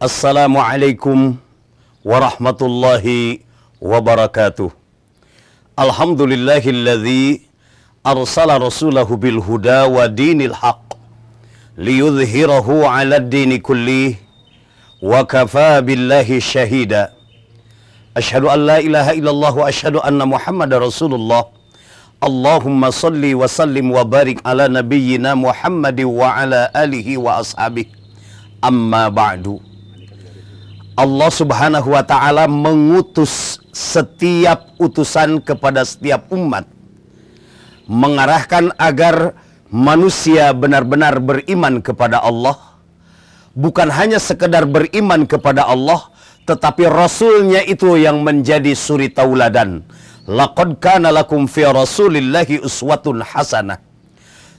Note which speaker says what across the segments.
Speaker 1: السلام عليكم ورحمة الله وبركاته الحمد لله الذي أرسل رسوله بالهدى ودين الحق ليظهره على الدين كله وكفى بالله شهيدا أشهد أن لا إله إلا الله وأشهد أن محمد رسول الله اللهم صل وسلم وبارك على نبينا محمد وعلى آله وأصحابه أما بعد Allah Subhanahu wa taala mengutus setiap utusan kepada setiap umat mengarahkan agar manusia benar-benar beriman kepada Allah bukan hanya sekedar beriman kepada Allah tetapi rasulnya itu yang menjadi suri tauladan laqad kana lakum fi rasulillahi uswatun hasanah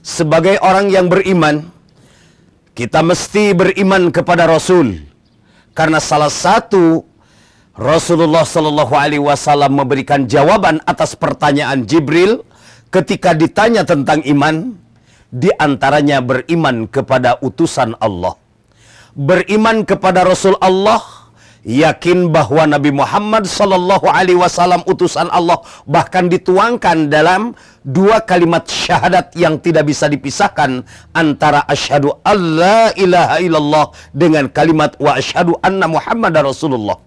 Speaker 1: sebagai orang yang beriman kita mesti beriman kepada rasul karena salah satu Rasulullah Shallallahu Alaihi Wasallam memberikan jawaban atas pertanyaan Jibril ketika ditanya tentang iman, diantaranya beriman kepada utusan Allah, beriman kepada Rasul Allah, yakin bahwa Nabi Muhammad SAW Alaihi Wasallam utusan Allah bahkan dituangkan dalam dua kalimat syahadat yang tidak bisa dipisahkan antara asyhadu alla ilaha illallah dengan kalimat wa asyhadu anna Muhammad Rasulullah.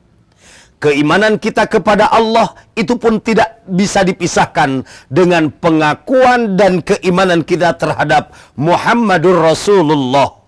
Speaker 1: Keimanan kita kepada Allah itu pun tidak bisa dipisahkan dengan pengakuan dan keimanan kita terhadap Muhammadur Rasulullah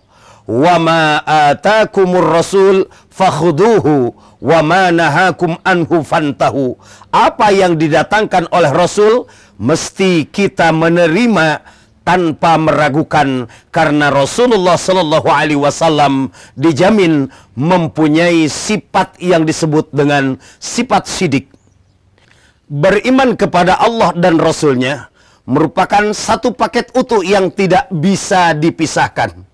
Speaker 1: wa ma atakumur rasul fakhuduhu wa ma nahakum anhu fantahu. Apa yang didatangkan oleh Rasul mesti kita menerima tanpa meragukan karena Rasulullah Shallallahu Alaihi Wasallam dijamin mempunyai sifat yang disebut dengan sifat sidik. Beriman kepada Allah dan Rasulnya merupakan satu paket utuh yang tidak bisa dipisahkan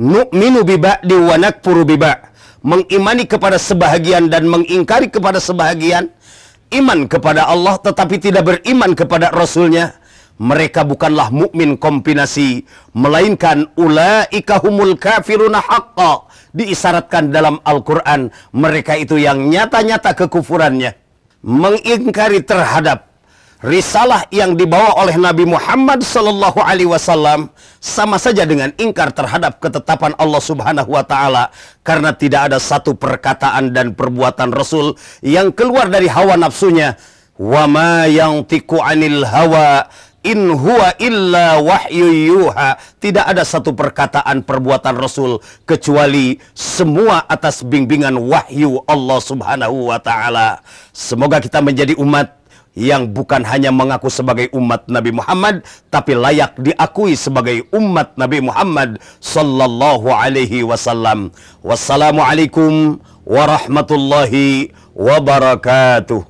Speaker 1: nu'minu biba'di wa nakfuru biba' mengimani kepada sebahagian dan mengingkari kepada sebahagian iman kepada Allah tetapi tidak beriman kepada Rasulnya mereka bukanlah mukmin kombinasi melainkan ulaika humul kafiruna haqqa diisyaratkan dalam Al-Qur'an mereka itu yang nyata-nyata kekufurannya mengingkari terhadap risalah yang dibawa oleh Nabi Muhammad Sallallahu Alaihi Wasallam sama saja dengan ingkar terhadap ketetapan Allah Subhanahu Wa Taala karena tidak ada satu perkataan dan perbuatan Rasul yang keluar dari hawa nafsunya. Wama yang tiku anil hawa in huwa illa wahyu yuha. Tidak ada satu perkataan perbuatan Rasul kecuali semua atas bimbingan wahyu Allah Subhanahu wa taala. Semoga kita menjadi umat yang bukan hanya mengaku sebagai umat Nabi Muhammad tapi layak diakui sebagai umat Nabi Muhammad sallallahu alaihi wasallam. Wassalamualaikum warahmatullahi wabarakatuh.